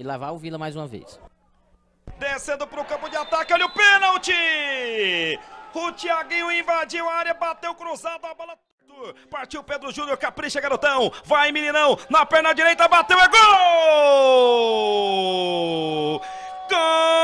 e lavar o Vila mais uma vez. Descendo para o campo de ataque, olha o pênalti! O Thiaguinho invadiu a área, bateu cruzado, a bola... Partiu Pedro Júnior, capricha garotão, vai meninão, na perna direita, bateu, é gol! Gol!